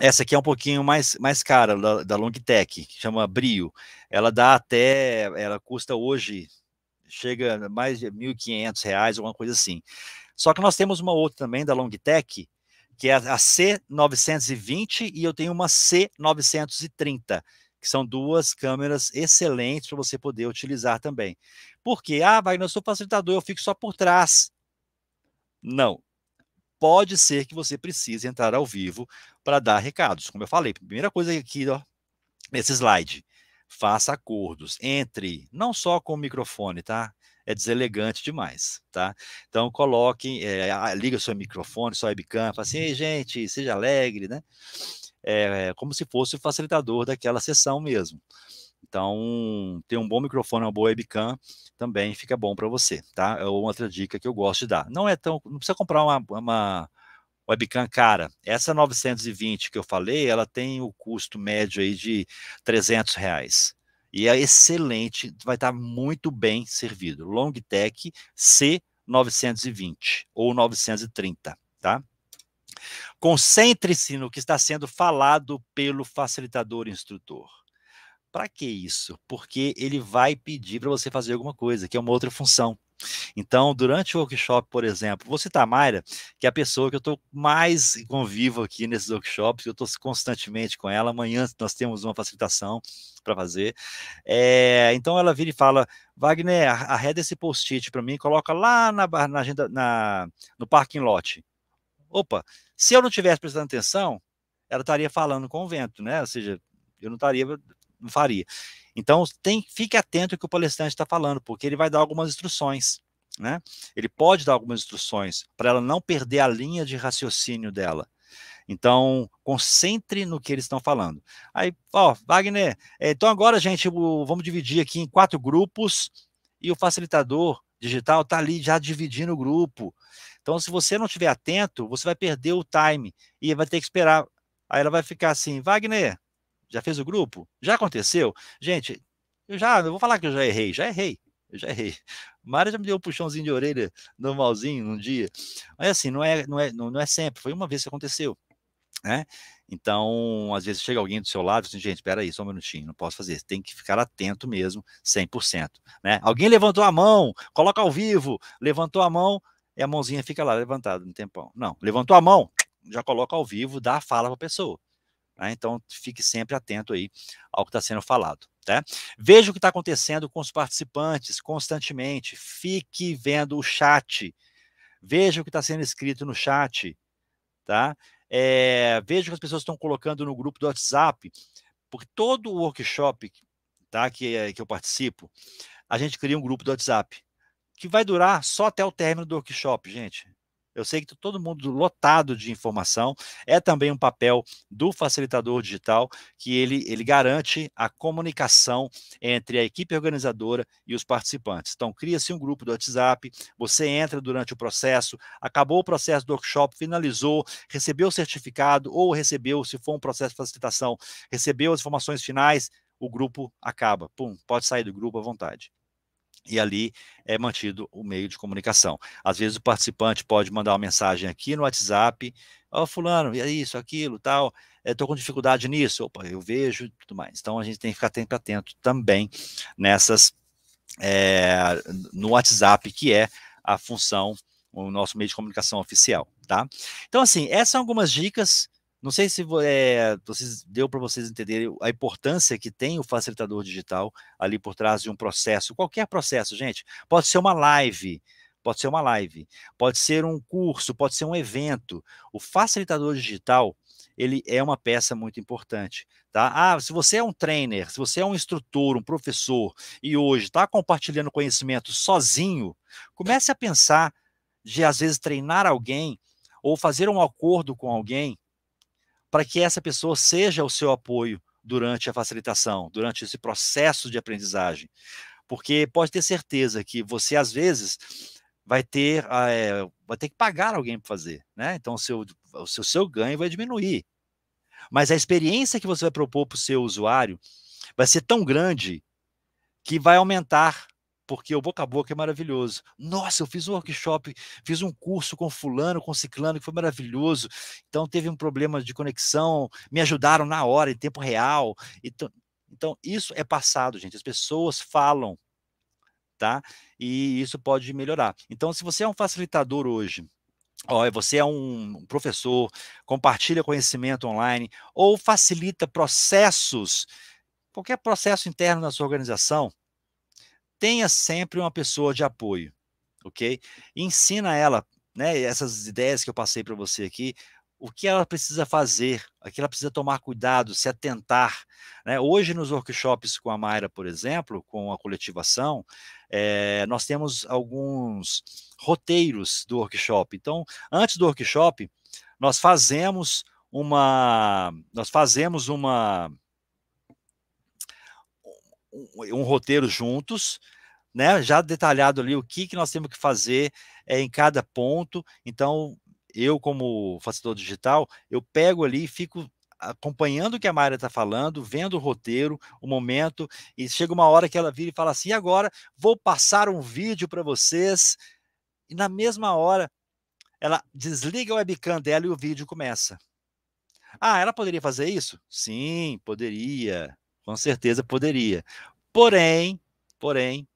A: Essa aqui é um pouquinho mais, mais cara, da, da Longtech, que chama Brio. Ela dá até, ela custa hoje, chega mais de R$ 1.500, alguma coisa assim. Só que nós temos uma outra também, da Longtech, que é a C920 e eu tenho uma C930 que são duas câmeras excelentes para você poder utilizar também. Porque, ah, Wagner, eu sou facilitador, eu fico só por trás. Não. Pode ser que você precise entrar ao vivo para dar recados. Como eu falei, primeira coisa é aqui, ó, nesse slide, faça acordos entre, não só com o microfone, tá? É deselegante demais, tá? Então, coloque, é, liga o seu microfone, sua webcam, fala assim, Ei, gente, seja alegre, né? é, como se fosse o facilitador daquela sessão mesmo. Então, ter um bom microfone, uma boa webcam também fica bom para você, tá? É outra dica que eu gosto de dar. Não é tão, não precisa comprar uma, uma webcam cara. Essa 920 que eu falei, ela tem o custo médio aí de 300 reais. E é excelente, vai estar tá muito bem servido. Longtech C920 ou 930, tá? Concentre-se no que está sendo falado pelo facilitador instrutor. Para que isso? Porque ele vai pedir para você fazer alguma coisa, que é uma outra função. Então, durante o workshop, por exemplo, vou citar a Mayra, que é a pessoa que eu estou mais convivo aqui nesses workshops, que eu estou constantemente com ela. Amanhã nós temos uma facilitação para fazer. É, então, ela vira e fala: Wagner, arreda esse post-it para mim, e coloca lá na, na, agenda, na, no parking lot. Opa, se eu não tivesse prestando atenção, ela estaria falando com o vento, né? Ou seja, eu não estaria, não faria. Então, tem, fique atento ao que o palestrante está falando, porque ele vai dar algumas instruções, né? Ele pode dar algumas instruções para ela não perder a linha de raciocínio dela. Então, concentre no que eles estão falando. Aí, ó, Wagner, eh, então agora, gente, vamos dividir aqui em quatro grupos e o facilitador digital está ali já dividindo o grupo. Então, se você não estiver atento, você vai perder o time e vai ter que esperar. Aí ela vai ficar assim, Wagner, já fez o grupo? Já aconteceu? Gente, eu já, eu vou falar que eu já errei, já errei, eu já errei. (laughs) Mara já me deu um puxãozinho de orelha normalzinho num dia. Mas assim, não é, não é, não é sempre, foi uma vez que aconteceu. Né? Então, às vezes chega alguém do seu lado e diz, assim, gente, espera aí, só um minutinho, não posso fazer, tem que ficar atento mesmo, 100%, né? Alguém levantou a mão, coloca ao vivo, levantou a mão, e a mãozinha fica lá levantada um tempão. Não, levantou a mão, já coloca ao vivo, dá a fala para a pessoa. Né? Então, fique sempre atento aí ao que está sendo falado. Tá? Veja o que está acontecendo com os participantes constantemente. Fique vendo o chat. Veja o que está sendo escrito no chat. Tá? É, veja o que as pessoas estão colocando no grupo do WhatsApp. Porque todo o workshop tá, que, é, que eu participo, a gente cria um grupo do WhatsApp que vai durar só até o término do workshop, gente. Eu sei que tá todo mundo lotado de informação. É também um papel do facilitador digital que ele, ele garante a comunicação entre a equipe organizadora e os participantes. Então, cria-se um grupo do WhatsApp, você entra durante o processo, acabou o processo do workshop, finalizou, recebeu o certificado ou recebeu, se for um processo de facilitação, recebeu as informações finais, o grupo acaba. Pum, pode sair do grupo à vontade e ali é mantido o meio de comunicação. Às vezes o participante pode mandar uma mensagem aqui no WhatsApp, ó oh, fulano, é isso, aquilo, tal, estou eh, com dificuldade nisso, opa, eu vejo, tudo mais. Então a gente tem que ficar atento, atento também nessas, é, no WhatsApp, que é a função, o nosso meio de comunicação oficial, tá? Então assim, essas são algumas dicas não sei se é, vocês, deu para vocês entenderem a importância que tem o facilitador digital ali por trás de um processo, qualquer processo, gente. Pode ser uma live, pode ser uma live, pode ser um curso, pode ser um evento. O facilitador digital, ele é uma peça muito importante, tá? Ah, se você é um trainer, se você é um instrutor, um professor e hoje está compartilhando conhecimento sozinho, comece a pensar de às vezes treinar alguém ou fazer um acordo com alguém para que essa pessoa seja o seu apoio durante a facilitação, durante esse processo de aprendizagem. Porque pode ter certeza que você, às vezes, vai ter, é, vai ter que pagar alguém para fazer, né? Então, o seu, o seu, seu ganho vai diminuir. Mas a experiência que você vai propor para o seu usuário vai ser tão grande que vai aumentar porque o boca a boca é maravilhoso. Nossa, eu fiz um workshop, fiz um curso com fulano, com ciclano, que foi maravilhoso. Então teve um problema de conexão, me ajudaram na hora, em tempo real. Então, então isso é passado, gente. As pessoas falam, tá? E isso pode melhorar. Então, se você é um facilitador hoje, ó, você é um professor, compartilha conhecimento online ou facilita processos, qualquer processo interno na sua organização, tenha sempre uma pessoa de apoio, ok? Ensina ela, né, essas ideias que eu passei para você aqui, o que ela precisa fazer, o que ela precisa tomar cuidado, se atentar. Né? Hoje, nos workshops com a Mayra, por exemplo, com a coletivação, é, nós temos alguns roteiros do workshop. Então, antes do workshop, nós fazemos uma. Nós fazemos uma um, um roteiro juntos, né? Já detalhado ali o que, que nós temos que fazer é, em cada ponto. Então, eu, como facilitador digital, eu pego ali e fico acompanhando o que a Mayra está falando, vendo o roteiro, o momento, e chega uma hora que ela vira e fala assim: agora vou passar um vídeo para vocês. E na mesma hora, ela desliga o webcam dela e o vídeo começa. Ah, ela poderia fazer isso? Sim, poderia. Com certeza poderia. Porém, porém,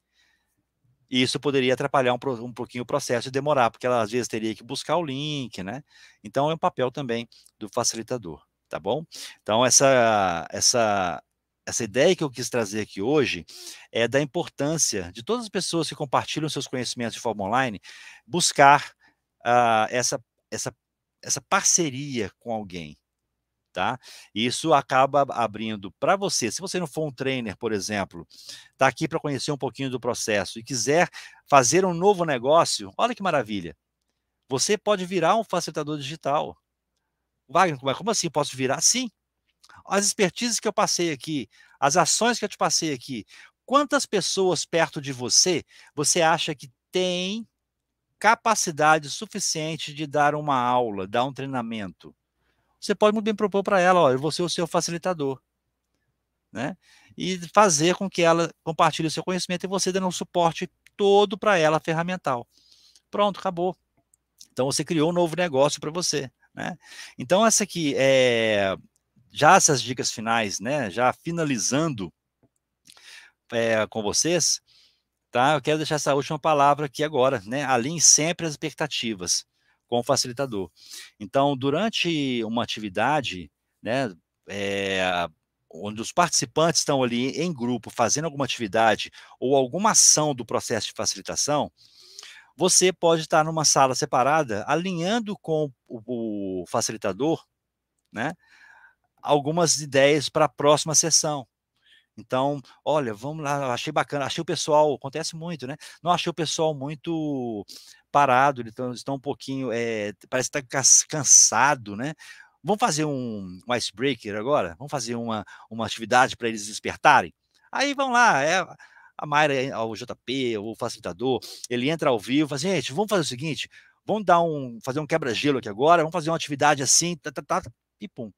A: isso poderia atrapalhar um, um pouquinho o processo e demorar, porque ela às vezes teria que buscar o link, né? Então é um papel também do facilitador, tá bom? Então essa essa essa ideia que eu quis trazer aqui hoje é da importância de todas as pessoas que compartilham seus conhecimentos de forma online buscar uh, essa, essa, essa parceria com alguém, tá? Isso acaba abrindo para você. Se você não for um trainer, por exemplo, está aqui para conhecer um pouquinho do processo e quiser fazer um novo negócio, olha que maravilha. Você pode virar um facilitador digital. Wagner, é, como assim? Posso virar? Sim. As expertises que eu passei aqui, as ações que eu te passei aqui, quantas pessoas perto de você você acha que tem capacidade suficiente de dar uma aula, dar um treinamento? você pode muito bem propor para ela, olha, eu vou ser o seu facilitador, né? E fazer com que ela compartilhe o seu conhecimento e você dando um suporte todo para ela ferramental. Pronto, acabou. Então você criou um novo negócio para você, né? Então essa aqui é já essas dicas finais, né? Já finalizando é, com vocês, tá? Eu quero deixar essa última palavra aqui agora, né? Alinhe sempre as expectativas com o facilitador. Então, durante uma atividade, né, é, onde os participantes estão ali em grupo fazendo alguma atividade ou alguma ação do processo de facilitação, você pode estar numa sala separada, alinhando com o, o facilitador, né, algumas ideias para a próxima sessão. Então, olha, vamos lá, achei bacana, achei o pessoal, acontece muito, né? Não achei o pessoal muito parado, eles estão estão um pouquinho, é, parece que está cansado, né? Vamos fazer um, um icebreaker agora? Vamos fazer uma, uma atividade para eles despertarem? Aí vão lá, é, a Mayra, o JP, o facilitador, ele entra ao vivo, fala assim, gente, vamos fazer o seguinte, vamos dar um, fazer um quebra-gelo aqui agora, vamos fazer uma atividade assim, tá, tá, tá, e pum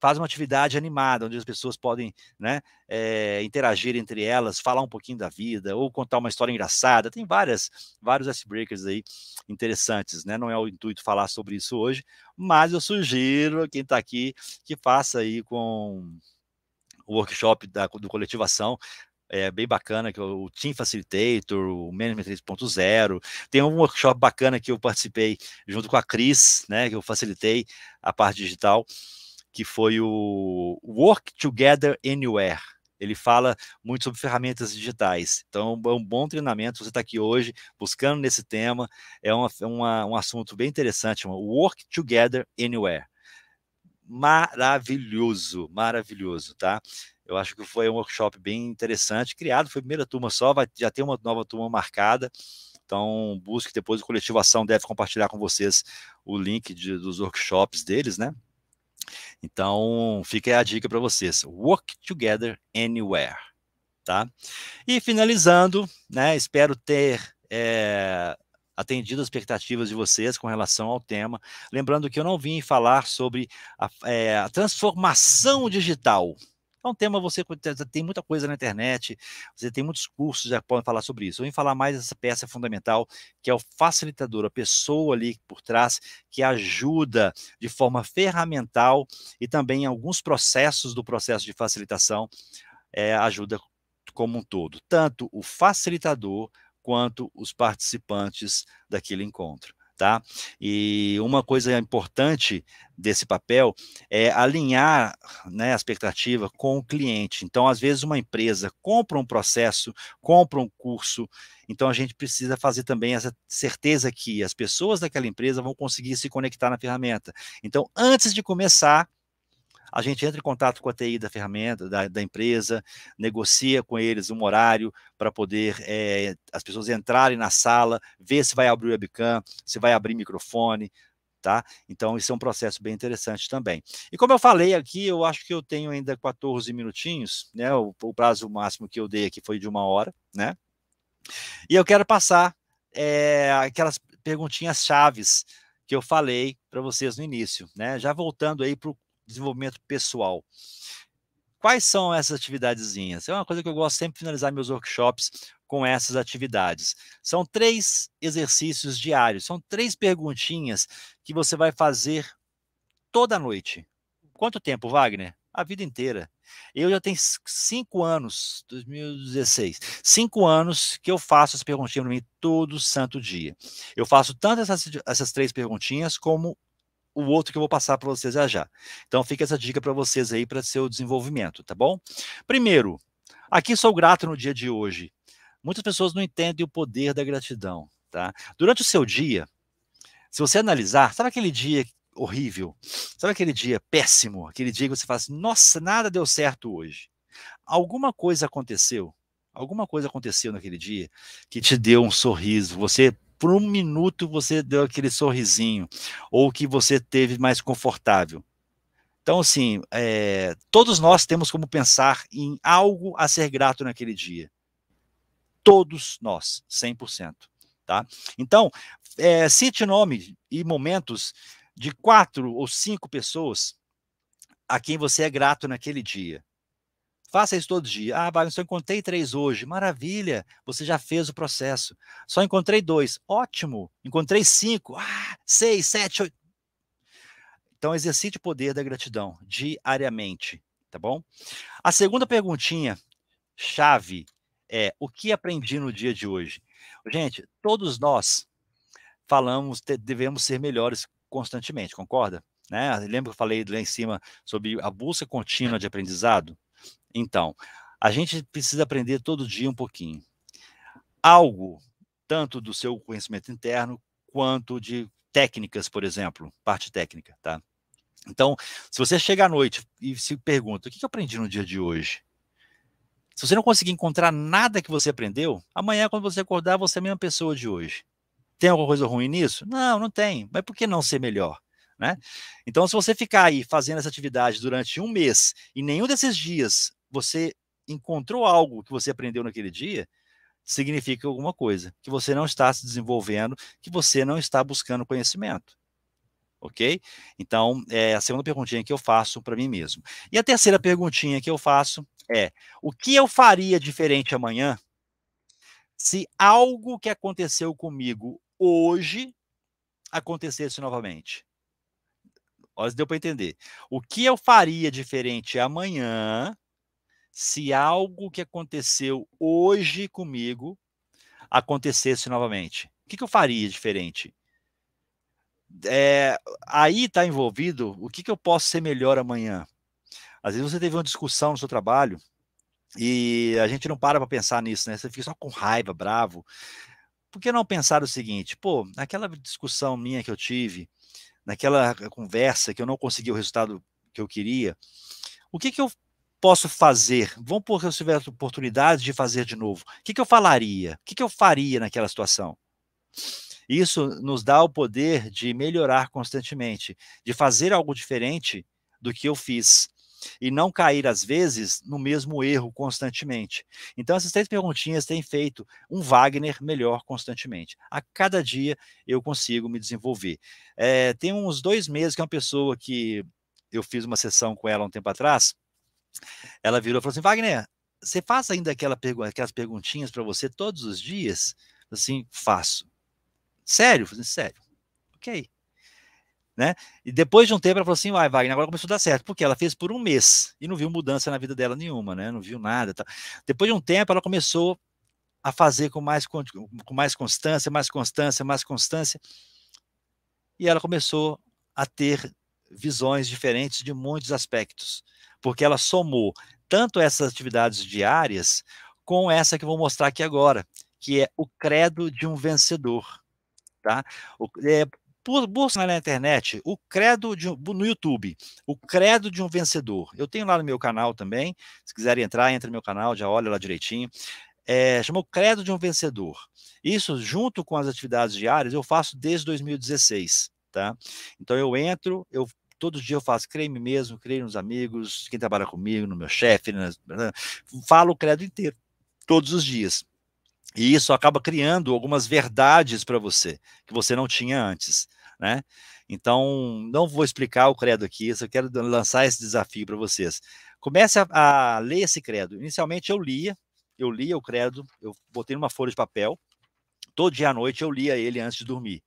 A: faz uma atividade animada, onde as pessoas podem né, é, interagir entre elas, falar um pouquinho da vida, ou contar uma história engraçada. Tem várias, vários icebreakers aí interessantes, né? Não é o intuito falar sobre isso hoje, mas eu sugiro a quem está aqui que faça aí com o workshop da, do Coletivação, é, bem bacana, que é o Team Facilitator, o Management 3.0. Tem um workshop bacana que eu participei junto com a Cris, né, que eu facilitei a parte digital que foi o Work Together Anywhere. Ele fala muito sobre ferramentas digitais. Então, é um bom treinamento. Você está aqui hoje buscando nesse tema. É uma, é uma, um assunto bem interessante. Work Together Anywhere. Maravilhoso, maravilhoso, tá? Eu acho que foi um workshop bem interessante, criado, foi a primeira turma só, vai, já tem uma nova turma marcada. Então, busque depois o Coletivo Ação deve compartilhar com vocês o link de, dos workshops deles, né? Então, fica aí a dica para vocês. Work together anywhere, tá? E finalizando, né, espero ter é, atendido as expectativas de vocês com relação ao tema. Lembrando que eu não vim falar sobre a, é, a transformação digital, é um tema você tem muita coisa na internet, você tem muitos cursos que podem falar sobre isso. Eu vim falar mais dessa peça fundamental, que é o facilitador, a pessoa ali por trás que ajuda de forma ferramental e também em alguns processos do processo de facilitação é, ajuda como um todo, tanto o facilitador quanto os participantes daquele encontro tá? E uma coisa importante desse papel é alinhar né, a expectativa com o cliente. Então, às vezes, uma empresa compra um processo, compra um curso, então a gente precisa fazer também essa certeza que as pessoas daquela empresa vão conseguir se conectar na ferramenta. Então, antes de começar, a gente entra em contato com a TI da ferramenta, da, da empresa, negocia com eles um horário para poder é, as pessoas entrarem na sala, ver se vai abrir webcam, se vai abrir microfone, tá? Então, isso é um processo bem interessante também. E como eu falei aqui, eu acho que eu tenho ainda 14 minutinhos, né? O, o prazo máximo que eu dei aqui foi de uma hora, né? E eu quero passar é, aquelas perguntinhas chaves que eu falei para vocês no início, né? Já voltando aí para o desenvolvimento pessoal. Quais são essas atividadezinhas? É uma coisa que eu gosto sempre de finalizar meus workshops com essas atividades. São três exercícios diários, são três perguntinhas que você vai fazer toda noite. Quanto tempo, Wagner? A vida inteira. Eu já tenho cinco anos, 2016, cinco anos que eu faço as perguntinhas para mim todo santo dia. Eu faço tanto essas, essas três perguntinhas como o outro que eu vou passar para vocês já já. Então fica essa dica para vocês aí para seu desenvolvimento, tá bom? Primeiro, aqui sou grato no dia de hoje. Muitas pessoas não entendem o poder da gratidão, tá? Durante o seu dia, se você analisar, sabe aquele dia horrível? Sabe aquele dia péssimo? Aquele dia que você fala assim, nossa, nada deu certo hoje. Alguma coisa aconteceu? Alguma coisa aconteceu naquele dia que te deu um sorriso. Você por um minuto você deu aquele sorrisinho, ou que você teve mais confortável. Então, assim, é, todos nós temos como pensar em algo a ser grato naquele dia. Todos nós, 100%. Tá? Então, é, cite nome e momentos de quatro ou cinco pessoas a quem você é grato naquele dia. Faça isso todo dia. Ah, Wagner, só encontrei três hoje. Maravilha, você já fez o processo. Só encontrei dois. Ótimo. Encontrei cinco. Ah, seis, sete, oito. Então, exercite o poder da gratidão diariamente, tá bom? A segunda perguntinha, chave, é o que aprendi no dia de hoje? Gente, todos nós falamos, devemos ser melhores constantemente, concorda? Né? Lembra que eu falei lá em cima sobre a busca contínua de aprendizado? Então, a gente precisa aprender todo dia um pouquinho. Algo, tanto do seu conhecimento interno, quanto de técnicas, por exemplo, parte técnica, tá? Então, se você chega à noite e se pergunta, o que eu aprendi no dia de hoje? Se você não conseguir encontrar nada que você aprendeu, amanhã, quando você acordar, você é a mesma pessoa de hoje. Tem alguma coisa ruim nisso? Não, não tem. Mas por que não ser melhor? Né? Então, se você ficar aí fazendo essa atividade durante um mês e nenhum desses dias você encontrou algo que você aprendeu naquele dia, significa alguma coisa, que você não está se desenvolvendo, que você não está buscando conhecimento. Ok? Então, é a segunda perguntinha que eu faço para mim mesmo. E a terceira perguntinha que eu faço é: o que eu faria diferente amanhã se algo que aconteceu comigo hoje acontecesse novamente? Olha, deu para entender. O que eu faria diferente amanhã se algo que aconteceu hoje comigo acontecesse novamente? O que, que eu faria diferente? É, aí está envolvido o que, que eu posso ser melhor amanhã. Às vezes você teve uma discussão no seu trabalho e a gente não para para pensar nisso, né? Você fica só com raiva, bravo. Por que não pensar o seguinte? Pô, naquela discussão minha que eu tive, naquela conversa que eu não consegui o resultado que eu queria, o que, que eu posso fazer? Vamos por se eu tiver oportunidade de fazer de novo. O que, que eu falaria? O que, que eu faria naquela situação? Isso nos dá o poder de melhorar constantemente, de fazer algo diferente do que eu fiz e não cair, às vezes, no mesmo erro constantemente. Então, essas três perguntinhas têm feito um Wagner melhor constantemente. A cada dia eu consigo me desenvolver. É, tem uns dois meses que uma pessoa que eu fiz uma sessão com ela um tempo atrás, ela virou e falou assim: Wagner, você faz ainda aquela pergu aquelas perguntinhas para você todos os dias? Assim, faço. Sério? Eu falei, assim, sério. Ok. Né? E depois de um tempo ela falou assim, vai, Wagner, agora começou a dar certo, porque ela fez por um mês e não viu mudança na vida dela nenhuma, né? Não viu nada. Tá. Depois de um tempo ela começou a fazer com mais, com mais constância, mais constância, mais constância, e ela começou a ter visões diferentes de muitos aspectos, porque ela somou tanto essas atividades diárias com essa que eu vou mostrar aqui agora, que é o credo de um vencedor, tá? O, é, busca na internet o credo de, no YouTube, o credo de um vencedor. Eu tenho lá no meu canal também, se quiserem entrar, entre no meu canal, já olha lá direitinho. É, chamou Credo de um Vencedor. Isso, junto com as atividades diárias, eu faço desde 2016 tá? Então eu entro, eu os dias eu faço creio em mim mesmo, creio nos amigos, quem trabalha comigo, no meu chefe, nas... Né, né, falo o credo inteiro, todos os dias. E isso acaba criando algumas verdades para você que você não tinha antes, né? Então, não vou explicar o credo aqui, só quero lançar esse desafio para vocês. Comece a, a ler esse credo. Inicialmente eu lia, eu lia o credo, eu botei numa folha de papel, todo dia à noite eu lia ele antes de dormir.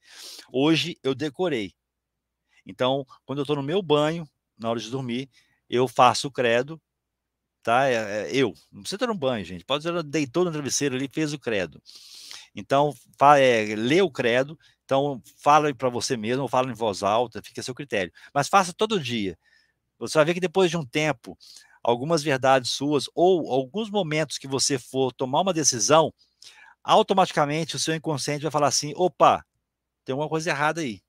A: Hoje eu decorei. Então, quando eu estou no meu banho, na hora de dormir, eu faço o credo, tá? É, é, eu, não precisa estar no banho, gente. Pode ser, deitou no travesseiro ali, fez o credo. Então, é, lê o credo, então fala para você mesmo, ou fala em voz alta, fica a seu critério. Mas faça todo dia. Você vai ver que depois de um tempo, algumas verdades suas, ou alguns momentos que você for tomar uma decisão, automaticamente o seu inconsciente vai falar assim: opa, tem alguma coisa errada aí.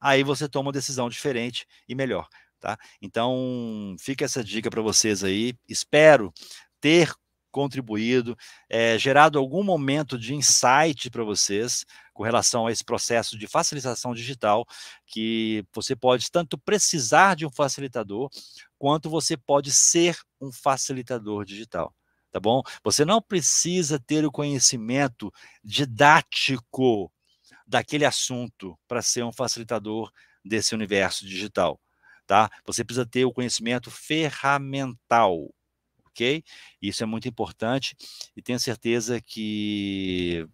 A: Aí você toma uma decisão diferente e melhor, tá? Então, fica essa dica para vocês aí. Espero ter contribuído, é, gerado algum momento de insight para vocês com relação a esse processo de facilitação digital, que você pode tanto precisar de um facilitador, quanto você pode ser um facilitador digital tá bom? Você não precisa ter o conhecimento didático daquele assunto para ser um facilitador desse universo digital, tá? Você precisa ter o conhecimento ferramental, ok? Isso é muito importante e tenho certeza que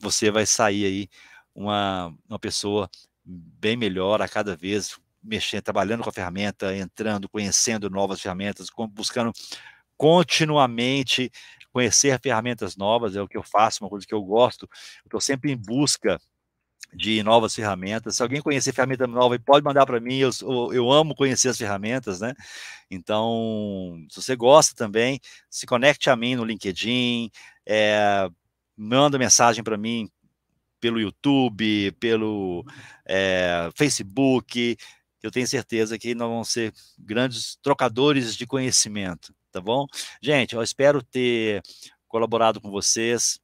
A: você vai sair aí uma, uma pessoa bem melhor a cada vez, mexendo, trabalhando com a ferramenta, entrando, conhecendo novas ferramentas, buscando continuamente conhecer ferramentas novas, é o que eu faço, uma coisa que eu gosto, estou sempre em busca de novas ferramentas. Se alguém conhecer ferramenta nova, pode mandar para mim. Eu, eu amo conhecer as ferramentas, né? Então, se você gosta também, se conecte a mim no LinkedIn, é, manda mensagem para mim pelo YouTube, pelo é, Facebook. Eu tenho certeza que nós vamos ser grandes trocadores de conhecimento tá bom? Gente, eu espero ter colaborado com vocês,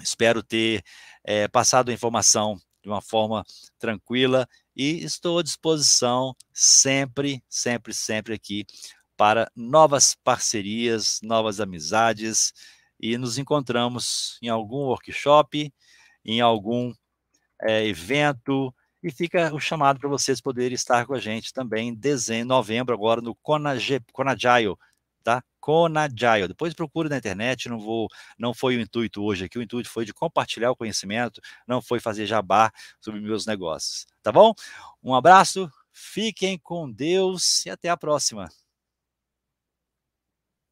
A: espero ter é, passado a informação de uma forma tranquila e estou à disposição sempre, sempre, sempre aqui para novas parcerias, novas amizades e nos encontramos em algum workshop, em algum é, evento e fica o chamado para vocês poderem estar com a gente também em dezembro, novembro agora no Conagip, Conagile tá? Conagile. Depois procura na internet, não vou, não foi o intuito hoje aqui, o intuito foi de compartilhar o conhecimento, não foi fazer jabá sobre meus negócios, tá bom? Um abraço, fiquem com Deus e até a próxima.